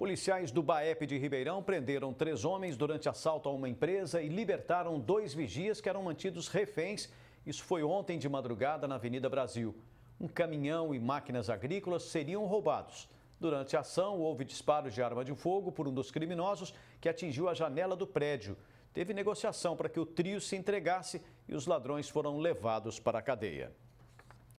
Policiais do BAEP de Ribeirão prenderam três homens durante assalto a uma empresa e libertaram dois vigias que eram mantidos reféns. Isso foi ontem de madrugada na Avenida Brasil. Um caminhão e máquinas agrícolas seriam roubados. Durante a ação, houve disparos de arma de fogo por um dos criminosos que atingiu a janela do prédio. Teve negociação para que o trio se entregasse e os ladrões foram levados para a cadeia.